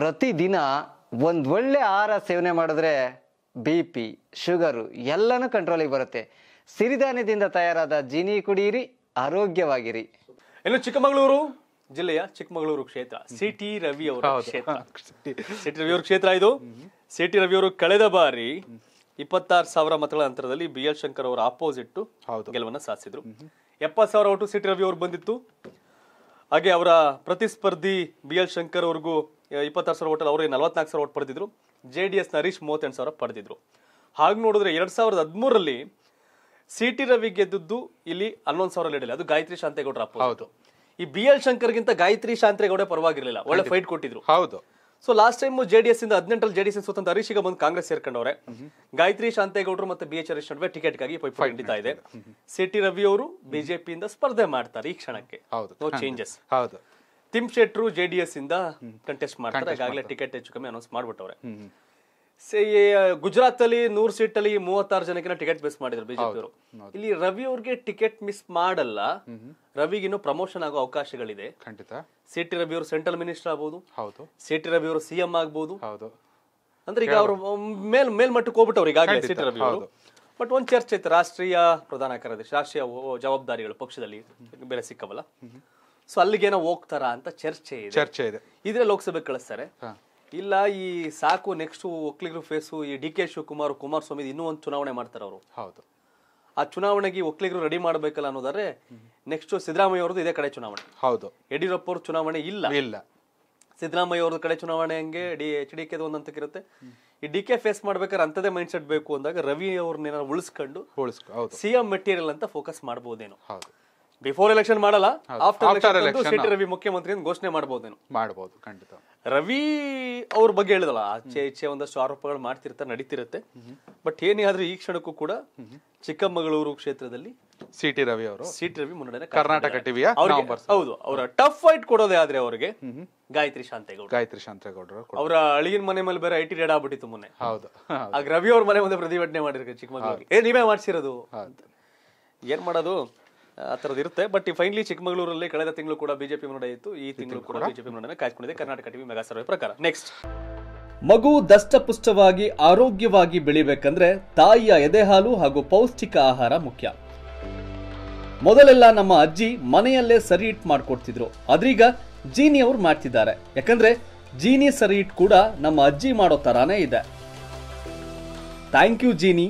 ಪ್ರತಿದಿನ ಒಂದು ಒಳ್ಳೆ ಆಹಾರ ಸೇವನೆ ಮಾಡಿದ್ರೆ ಬಿ ಪಿ ಶುಗರು ಎಲ್ಲನೂ ಕಂಟ್ರೋಲಿಗೆ ಬರುತ್ತೆ ಸಿರಿಧಾನ್ಯದಿಂದ ತಯಾರಾದ ಜೀನಿ ಕುಡಿಯಿರಿ ಆರೋಗ್ಯವಾಗಿರಿ ಇನ್ನು ಚಿಕ್ಕಮಗಳೂರು ಜಿಲ್ಲೆಯ ಚಿಕ್ಕಮಗಳೂರು ಕ್ಷೇತ್ರ ಸಿಟಿ ರವಿ ಅವರ ಕ್ಷೇತ್ರ ಸಿಟಿ ರವಿ ಕ್ಷೇತ್ರ ಇದು ಸಿಟಿ ಟಿ ರವಿಯವರು ಕಳೆದ ಬಾರಿ ಇಪ್ಪತ್ತಾರು ಸಾವಿರ ಮತಗಳ ಅಂತರದಲ್ಲಿ ಬಿ ಎಲ್ ಶಂಕರ್ ಅವರ ಆಪೋಸಿಟ್ ಗೆಲುವನ್ನು ಸಾಧಿಸಿದ್ರು ಎಪ್ಪತ್ತು ಸಾವಿರ ಒಟ್ಟು ಸಿಟಿ ರವಿ ಅವರು ಬಂದಿತ್ತು ಹಾಗೆ ಅವರ ಪ್ರತಿಸ್ಪರ್ಧಿ ಬಿ ಎಲ್ ಶಂಕರ್ ಅವ್ರಿಗೂ ಇಪ್ಪತ್ತಾರು ಸಾವಿರ ಓಟಲ್ಲಿ ಅವರಿಗೆ ನಲವತ್ನಾಲ್ಕು ಸಾವಿರ ಓಟ್ ಪಡೆದಿದ್ರು ಜೆ ಡಿ ಎಸ್ನ ನರೀಶ್ ಮೂವತ್ತೆಂಟು ಸಾವಿರ ಪಡೆದಿದ್ರು ಹಾಗೆ ನೋಡಿದ್ರೆ ಎರಡು ಸಾವಿರದ ಹದಿಮೂರರಲ್ಲಿ ಸಿ ಟಿ ರವಿ ಗೆದ್ದದ್ದು ಇಲ್ಲಿ ಹನ್ನೊಂದು ಸಾವಿರ ಲೀಡಲ್ಲಿ ಅದು ಗಾಯತ್ರಿ ಶಾಂತೇಗೌಡರ ಹೌದು ಈ ಬಿ ಎಲ್ ಶಂಕರ್ಗಿಂತ ಗಾಯತ್ರಿ ಶಾಂತೇಗೌಡ ಪರವಾಗಿರಲಿಲ್ಲ ಒಳ್ಳೆ ಫೈಟ್ ಕೊಟ್ಟಿದ್ರು ಹೌದು so last time J D S ಇಂದ ಹದಿನೆಂಟರಲ್ಲಿ ಜೆಡಿಎಸ್ ಹರೀಶ್ ಹರೀಶಿಗೆ ಬಂದು ಕಾಂಗ್ರೆಸ್ ಸೇರ್ಕೊಂಡವ್ರೆ ಗಾಯತ್ರಿ ಶಾಂತೇಗೌಡರು ಮತ್ತೆ ಬಿ ಎಚ್ ಹರೀಶ್ ನಡುವೆ ಟಿಕೆಟ್ಗಾಗಿ ಫೈಟ್ ನಡೀತಾ ಇದೆ ಸಿ ಟಿ ರವಿ ಅವರು ಬಿಜೆಪಿಯಿಂದ ಸ್ಪರ್ಧೆ ಮಾಡ್ತಾರೆ ಈ ಕ್ಷಣಕ್ಕೆ ನೋ ಚೇಂಜಸ್ ಹೌದು ತಿಮ್ ಶೆಟ್ರು ಜೆ ಡಿ ಎಸ್ ಇಂದ ಕಂಟೆಸ್ಟ್ ಮಾಡ್ತಾರೆ ಈಗಾಗಲೇ ಟಿಕೆಟ್ ಹೆಚ್ಚು ಕಮ್ಮಿ ಅನೌನ್ಸ್ ಮಾಡ್ಬಿಟ್ಟವ್ರೆ ಗುಜರಾತ್ ಅಲ್ಲಿ ನೂರ್ ಸೀಟ್ ಅಲ್ಲಿ ಮೂವತ್ತಾರು ಜನಕ್ಕೆ ಟಿಕೆಟ್ ಮಿಸ್ ಮಾಡಿದ್ರು ಬಿಜೆಪಿ ಅವರು ಇಲ್ಲಿ ರವಿ ಅವ್ರಿಗೆ ಟಿಕೆಟ್ ಮಿಸ್ ಮಾಡಲ್ಲ ಇನ್ನು ಪ್ರಮೋಷನ್ ಆಗೋ ಅವಕಾಶಗಳಿದೆ ಖಂಡಿತ ಸಿ ಟಿ ರವಿ ಅವರು ಸೆಂಟ್ರಲ್ ಮಿನಿಸ್ಟರ್ ಆಗ್ಬೋದು ಹೌದು ಸಿ ಟಿ ರವಿ ಅವರು ಸಿಎಂ ಆಗ್ಬೋದು ಹೌದು ಅಂದ್ರೆ ಈಗ ಅವರು ಮೇಲ್ ಮೇಲ್ಮಟ್ಟಕ್ಕೆ ಹೋಗ್ಬಿಟ್ಟವ್ರು ಈಗಾಗಲೇ ಸಿ ಟಿ ರವಿ ಅವರು ಬಟ್ ಒಂದ್ ಚರ್ಚೆ ಇತ್ತು ರಾಷ್ಟ್ರೀಯ ಪ್ರಧಾನ ಕಾರ್ಯದರ್ಶಿ ರಾಷ್ಟ್ರೀಯ ಜವಾಬ್ದಾರಿಗಳು ಪಕ್ಷದಲ್ಲಿ ಬೆಲೆ ಸಿಕ್ಕವಲ್ಲ ಸೊ ಅಲ್ಲಿಗೇನೋ ಹೋಗ್ತಾರಾ ಅಂತ ಚರ್ಚೆ ಇದೆ ಚರ್ಚೆ ಇದೆ ಇದ್ರೆ ಲೋಕಸಭೆ ಕಳಿಸ್ತಾರೆ ಇಲ್ಲ ಈ ಸಾಕು ನೆಕ್ಸ್ಟ್ ಒಕ್ಲಿಗರು ಫೇಸು ಈ ಡಿ ಕೆ ಶಿವಕುಮಾರ್ ಕುಮಾರಸ್ವಾಮಿ ಇನ್ನೂ ಒಂದು ಚುನಾವಣೆ ಮಾಡ್ತಾರೆ ಅವರು ಹೌದು ಆ ಚುನಾವಣೆಗೆ ಒಕ್ಕಲಿಗರು ರೆಡಿ ಮಾಡ್ಬೇಕಲ್ಲ ಅನ್ನೋದಾದ್ರೆ ನೆಕ್ಸ್ಟ್ ಸಿದ್ದರಾಮಯ್ಯ ಅವ್ರದ್ದು ಇದೇ ಕಡೆ ಚುನಾವಣೆ ಹೌದು ಯಡಿಯೂರಪ್ಪ ಅವ್ರ ಚುನಾವಣೆ ಇಲ್ಲ ಇಲ್ಲ ಸಿದ್ದರಾಮಯ್ಯ ಅವ್ರದ್ದು ಕಡೆ ಚುನಾವಣೆ ಹಂಗೆ ಡಿ ಎಚ್ ಡಿ ಕೆದು ಒಂದಂತ ಇರುತ್ತೆ ಈ ಡಿ ಕೆ ಫೇಸ್ ಮಾಡ್ಬೇಕಾದ್ರೆ ಅಂತದೇ ಮೈಂಡ್ ಸೆಟ್ ಬೇಕು ಅಂದಾಗ ರವಿ ಅವ್ರನ್ನ ಉಳಿಸ್ಕೊಂಡು ಉಳಿಸ್ಕೊಂಡು ಸಿ ಎಂ ಮೆಟೀರಿಯಲ್ ಅಂತ ಫೋಕಸ್ ಮಾಡ್ಬೋದೇನೋ ಹೌದು ಬಿಫೋರ್ ಎಲೆಕ್ಷನ್ ಮಾಡಲ್ಲ ಆಫ್ಟರ್ ಎಲೆಕ್ಷನ್ ಸಿಟಿ ರವಿ ಮುಖ್ಯಮಂತ್ರಿ ಘೋಷಣೆ ಮಾಡಬಹುದೇನು ಮಾಡಬಹುದು ಖಂಡಿತ ರವಿ ಅವ್ರ ಬಗ್ಗೆ ಹೇಳಿದಲ್ಲ ಆಚೆ ಈಚೆ ಒಂದಷ್ಟು ಆರೋಪಗಳು ಮಾಡ್ತಿರ್ತಾರೆ ನಡೀತಿರುತ್ತೆ ಬಟ್ ಏನೇ ಆದ್ರೂ ಈ ಕ್ಷಣಕ್ಕೂ ಕೂಡ ಚಿಕ್ಕಮಗಳೂರು ಕ್ಷೇತ್ರದಲ್ಲಿ ಸಿಟಿ ರವಿ ಅವರು ಸಿಟಿ ರವಿ ಮುನ್ನಡೆ ಕರ್ನಾಟಕ ಟಿವಿಯ ಹೌದು ಅವರ ಟಫ್ ಫೈಟ್ ಕೊಡೋದೇ ಆದ್ರೆ ಅವರಿಗೆ ಗಾಯತ್ರಿ ಶಾಂತೇಗೌಡ ಗಾಯತ್ರಿ ಶಾಂತೇಗೌಡರು ಅವರ ಅಳಿಗಿನ ಮನೆ ಮೇಲೆ ಬೇರೆ ಐಟಿ ಡೇಡ್ ಆಗ್ಬಿಟ್ಟಿತ್ತು ಮೊನ್ನೆ ಹೌದು ಆಗ ರವಿ ಅವ್ರ ಮನೆ ಮುಂದೆ ಪ್ರತಿಭಟನೆ ಮಾಡಿರ್ತಾರೆ ಚಿಕ್ಕಮಗಳೂರಿಗೆ ಏ ನೀವೇ ಮಾಡಿಸಿರೋದು ಏನ್ ಮಾಡೋದು ಆ ತರದ್ ಇರುತ್ತೆ ಬಟ್ ಫೈನಲಿ ಚಿಕ್ಕಮಗಳೂರಲ್ಲಿ ಕಳೆದ ತಿಂಗಳು ಕೂಡ ಬಿಜೆಪಿ ಮುನ್ನಡೆ ಇತ್ತು ಈ ತಿಂಗಳು ಕೂಡ ಬಿಜೆಪಿ ಮುನ್ನಡೆ ಕಾಯ್ಕೊಂಡಿದೆ ಕರ್ನಾಟಕ ಟಿವಿ ಮೆಗಾ ಸರ್ವೆ ಪ್ರಕಾರ ನೆಕ್ಸ್ಟ್ ಮಗು ದಷ್ಟಪುಷ್ಟವಾಗಿ ಆರೋಗ್ಯವಾಗಿ ಬೆಳಿಬೇಕಂದ್ರೆ ತಾಯಿಯ ಎದೆ ಹಾಲು ಹಾಗೂ ಪೌಷ್ಟಿಕ ಆಹಾರ ಮುಖ್ಯ ಮೊದಲೆಲ್ಲ ನಮ್ಮ ಅಜ್ಜಿ ಮನೆಯಲ್ಲೇ ಸರಿ ಇಟ್ ಮಾಡ್ಕೊಡ್ತಿದ್ರು ಅದ್ರೀಗ ಜೀನಿ ಅವರು ಮಾಡ್ತಿದ್ದಾರೆ ಯಾಕಂದ್ರೆ ಜೀನಿ ಸರಿ ಇಟ್ ಕೂಡ ನಮ್ಮ ಅಜ್ಜಿ ಮಾಡೋ ತರಾನೇ ಇದೆ ಥ್ಯಾಂಕ್ ಯು ಜೀನಿ